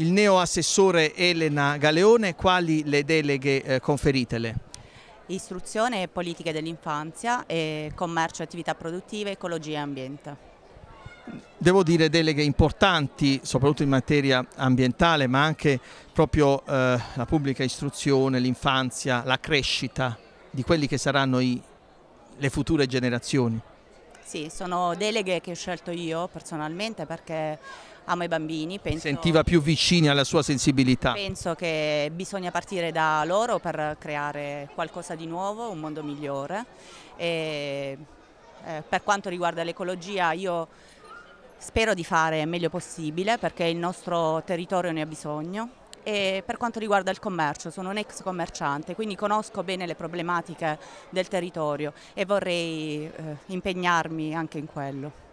il neo-assessore Elena Galeone, quali le deleghe eh, conferitele? Istruzione e politiche dell'infanzia, commercio e attività produttive, ecologia e ambiente. Devo dire deleghe importanti, soprattutto in materia ambientale, ma anche proprio eh, la pubblica istruzione, l'infanzia, la crescita di quelli che saranno i, le future generazioni. Sì, sono deleghe che ho scelto io personalmente perché amo i bambini. Penso, Sentiva più vicini alla sua sensibilità. Penso che bisogna partire da loro per creare qualcosa di nuovo, un mondo migliore. E, eh, per quanto riguarda l'ecologia io spero di fare il meglio possibile perché il nostro territorio ne ha bisogno e per quanto riguarda il commercio sono un ex commerciante quindi conosco bene le problematiche del territorio e vorrei eh, impegnarmi anche in quello.